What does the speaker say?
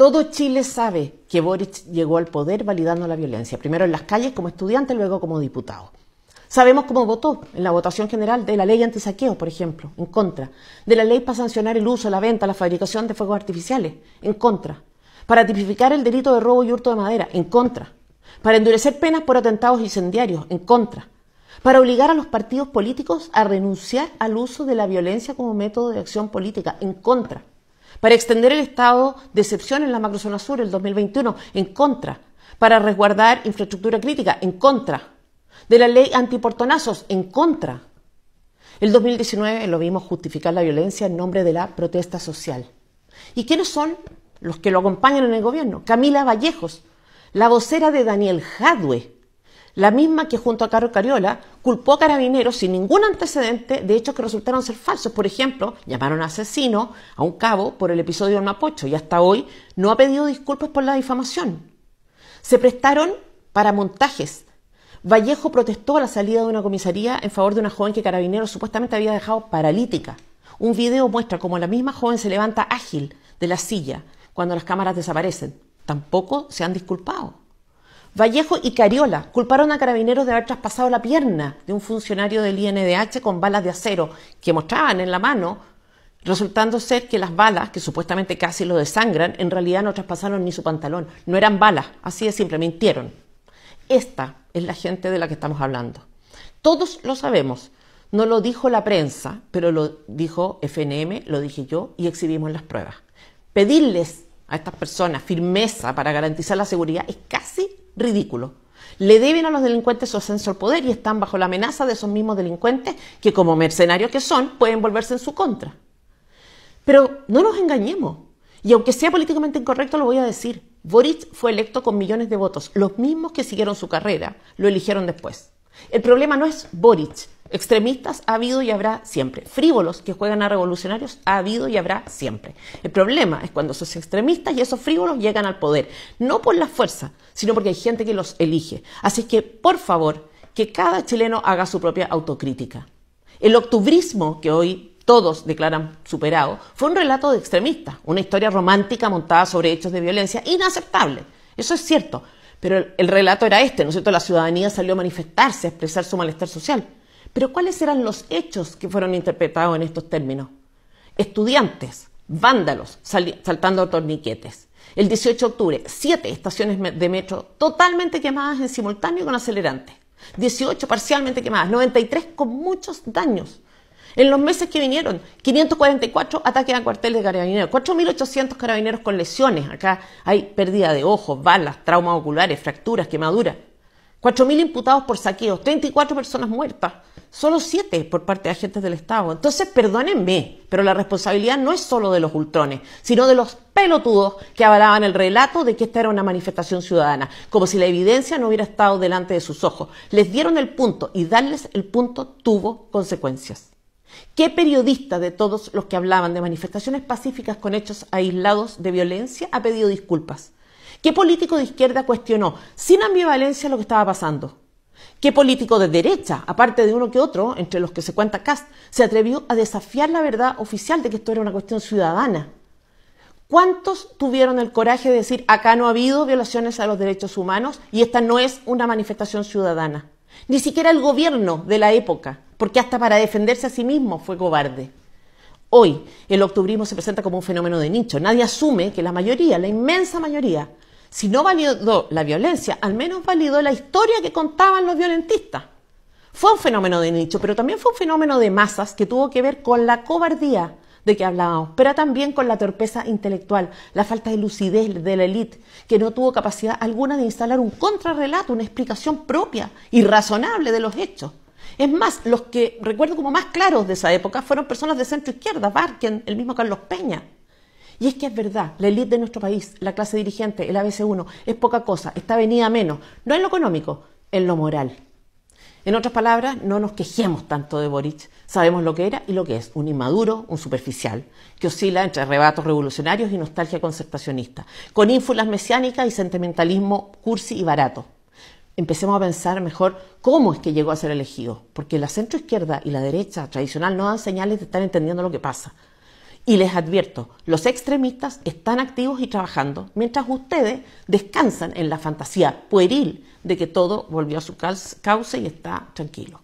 Todo Chile sabe que Boric llegó al poder validando la violencia, primero en las calles como estudiante, luego como diputado. Sabemos cómo votó en la votación general de la ley antisaqueo, por ejemplo, en contra, de la ley para sancionar el uso, la venta, la fabricación de fuegos artificiales, en contra, para tipificar el delito de robo y hurto de madera, en contra, para endurecer penas por atentados incendiarios, en contra, para obligar a los partidos políticos a renunciar al uso de la violencia como método de acción política, en contra, para extender el estado de excepción en la macrozona sur el 2021, en contra, para resguardar infraestructura crítica, en contra, de la ley antiportonazos, en contra. El 2019 lo vimos justificar la violencia en nombre de la protesta social. ¿Y quiénes son los que lo acompañan en el gobierno? Camila Vallejos, la vocera de Daniel Jadwe, la misma que junto a Caro Cariola culpó a carabineros sin ningún antecedente de hechos que resultaron ser falsos. Por ejemplo, llamaron a asesino a un cabo por el episodio de Mapocho y hasta hoy no ha pedido disculpas por la difamación. Se prestaron para montajes. Vallejo protestó a la salida de una comisaría en favor de una joven que Carabineros supuestamente había dejado paralítica. Un video muestra cómo la misma joven se levanta ágil de la silla cuando las cámaras desaparecen. Tampoco se han disculpado. Vallejo y Cariola culparon a carabineros de haber traspasado la pierna de un funcionario del INDH con balas de acero que mostraban en la mano, resultando ser que las balas, que supuestamente casi lo desangran, en realidad no traspasaron ni su pantalón, no eran balas, así de simple, mintieron. Esta es la gente de la que estamos hablando. Todos lo sabemos, no lo dijo la prensa, pero lo dijo FNM, lo dije yo y exhibimos las pruebas. Pedirles a estas personas firmeza para garantizar la seguridad es casi ridículo. Le deben a los delincuentes su ascenso al poder y están bajo la amenaza de esos mismos delincuentes que como mercenarios que son pueden volverse en su contra. Pero no nos engañemos. Y aunque sea políticamente incorrecto, lo voy a decir. Boric fue electo con millones de votos. Los mismos que siguieron su carrera lo eligieron después. El problema no es Boric, Extremistas ha habido y habrá siempre. Frívolos que juegan a revolucionarios ha habido y habrá siempre. El problema es cuando esos extremistas y esos frívolos llegan al poder, no por la fuerza, sino porque hay gente que los elige. Así que, por favor, que cada chileno haga su propia autocrítica. El octubrismo que hoy todos declaran superado fue un relato de extremistas, una historia romántica montada sobre hechos de violencia inaceptable. Eso es cierto, pero el, relato era este, ¿no es cierto? La ciudadanía salió a manifestarse, a expresar su malestar social. Pero ¿cuáles eran los hechos que fueron interpretados en estos términos? Estudiantes, vándalos saltando torniquetes. El 18 de octubre, siete estaciones de metro totalmente quemadas en simultáneo con acelerantes. 18 parcialmente quemadas, 93 con muchos daños. En los meses que vinieron, 544 ataques a cuarteles de carabineros, 4.800 carabineros con lesiones. Acá hay pérdida de ojos, balas, traumas oculares, fracturas, quemaduras. 4.000 imputados por saqueos, 34 personas muertas, solo 7 por parte de agentes del Estado. Entonces, perdónenme, pero la responsabilidad no es solo de los ultrones, sino de los pelotudos que avalaban el relato de que esta era una manifestación ciudadana, como si la evidencia no hubiera estado delante de sus ojos. Les dieron el punto y darles el punto tuvo consecuencias. ¿Qué periodista de todos los que hablaban de manifestaciones pacíficas con hechos aislados de violencia ha pedido disculpas? ¿Qué político de izquierda cuestionó sin ambivalencia lo que estaba pasando? ¿Qué político de derecha, aparte de uno que otro, entre los que se cuenta Cast, se atrevió a desafiar la verdad oficial de que esto era una cuestión ciudadana? ¿Cuántos tuvieron el coraje de decir acá no ha habido violaciones a los derechos humanos y esta no es una manifestación ciudadana? Ni siquiera el gobierno de la época, porque hasta para defenderse a sí mismo fue cobarde. Hoy el octubrismo se presenta como un fenómeno de nicho. Nadie asume que la mayoría, la inmensa mayoría, si no validó la violencia, al menos validó la historia que contaban los violentistas. Fue un fenómeno de nicho, pero también fue un fenómeno de masas que tuvo que ver con la cobardía de que hablábamos, pero también con la torpeza intelectual, la falta de lucidez de la élite, que no tuvo capacidad alguna de instalar un contrarrelato, una explicación propia y razonable de los hechos. Es más, los que recuerdo como más claros de esa época fueron personas de centro izquierda, Barken, el mismo Carlos Peña. Y es que es verdad, la élite de nuestro país, la clase dirigente, el ABC1, es poca cosa, está venida menos, no en lo económico, en lo moral. En otras palabras, no nos quejemos tanto de Boric. Sabemos lo que era y lo que es, un inmaduro, un superficial, que oscila entre arrebatos revolucionarios y nostalgia concertacionista, con ínfulas mesiánicas y sentimentalismo cursi y barato. Empecemos a pensar mejor cómo es que llegó a ser elegido, porque la centroizquierda y la derecha tradicional no dan señales de estar entendiendo lo que pasa. Y les advierto, los extremistas están activos y trabajando, mientras ustedes descansan en la fantasía pueril de que todo volvió a su causa y está tranquilo.